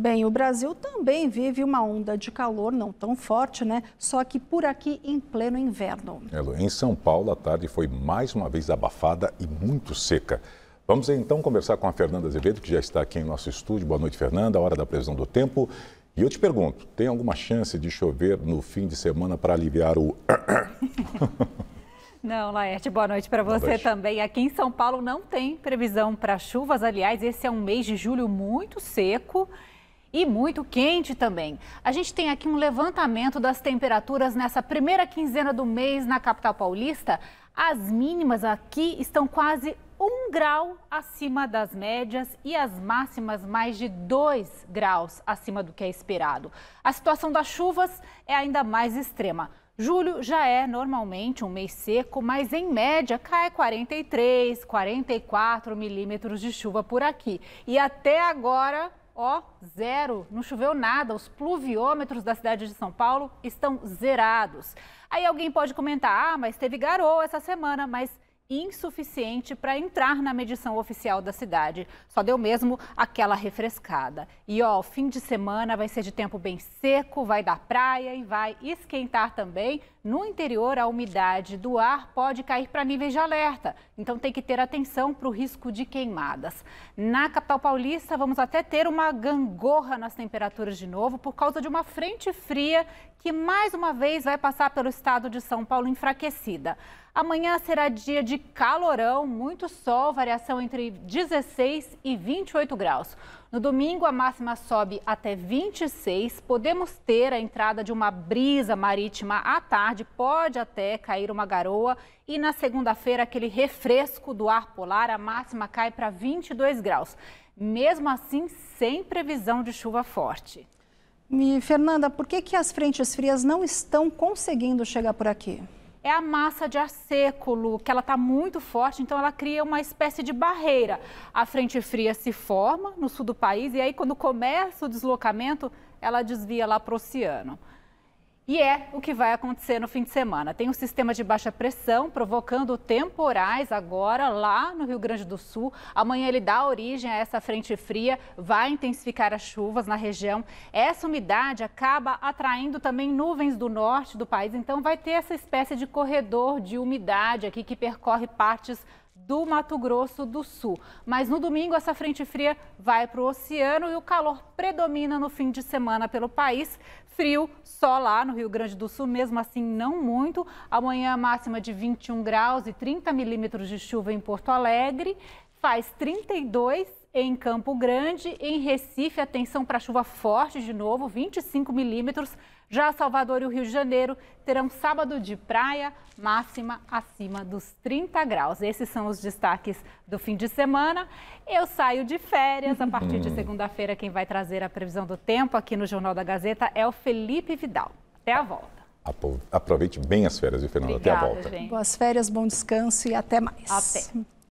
Bem, o Brasil também vive uma onda de calor não tão forte, né? Só que por aqui em pleno inverno. É, em São Paulo, a tarde foi mais uma vez abafada e muito seca. Vamos então conversar com a Fernanda Azevedo, que já está aqui em nosso estúdio. Boa noite, Fernanda. Hora da previsão do tempo. E eu te pergunto, tem alguma chance de chover no fim de semana para aliviar o... Não, Laerte, boa noite para você noite. também. Aqui em São Paulo não tem previsão para chuvas. Aliás, esse é um mês de julho muito seco e muito quente também. A gente tem aqui um levantamento das temperaturas nessa primeira quinzena do mês na capital paulista. As mínimas aqui estão quase um grau acima das médias e as máximas mais de dois graus acima do que é esperado. A situação das chuvas é ainda mais extrema. Julho já é normalmente um mês seco, mas em média cai 43, 44 milímetros de chuva por aqui. E até agora ó, zero, não choveu nada, os pluviômetros da cidade de São Paulo estão zerados. Aí alguém pode comentar, ah, mas teve garoa essa semana, mas insuficiente para entrar na medição oficial da cidade. Só deu mesmo aquela refrescada. E ó, fim de semana vai ser de tempo bem seco, vai dar praia e vai esquentar também. No interior, a umidade do ar pode cair para níveis de alerta, então tem que ter atenção para o risco de queimadas. Na capital paulista, vamos até ter uma gangorra nas temperaturas de novo por causa de uma frente fria que mais uma vez vai passar pelo estado de São Paulo enfraquecida. Amanhã será dia de calorão, muito sol, variação entre 16 e 28 graus. No domingo, a máxima sobe até 26. Podemos ter a entrada de uma brisa marítima à tarde, pode até cair uma garoa. E na segunda-feira, aquele refresco do ar polar, a máxima cai para 22 graus. Mesmo assim, sem previsão de chuva forte. E, Fernanda, por que, que as frentes frias não estão conseguindo chegar por aqui? é a massa de ar seco, que ela está muito forte, então ela cria uma espécie de barreira. A frente fria se forma no sul do país e aí quando começa o deslocamento, ela desvia lá para o oceano. E é o que vai acontecer no fim de semana. Tem um sistema de baixa pressão provocando temporais agora lá no Rio Grande do Sul. Amanhã ele dá origem a essa frente fria, vai intensificar as chuvas na região. Essa umidade acaba atraindo também nuvens do norte do país, então vai ter essa espécie de corredor de umidade aqui que percorre partes do Mato Grosso do Sul. Mas no domingo, essa frente fria vai para o oceano e o calor predomina no fim de semana pelo país. Frio só lá no Rio Grande do Sul, mesmo assim não muito. Amanhã, máxima de 21 graus e 30 milímetros de chuva em Porto Alegre. Faz 32 em Campo Grande, em Recife, atenção para chuva forte de novo, 25 milímetros. Já Salvador e o Rio de Janeiro terão sábado de praia, máxima acima dos 30 graus. Esses são os destaques do fim de semana. Eu saio de férias. A partir de uhum. segunda-feira, quem vai trazer a previsão do tempo aqui no Jornal da Gazeta é o Felipe Vidal. Até a volta. Aproveite bem as férias, viu, Fernando? Até a volta. Gente. Boas férias, bom descanso e até mais. Até.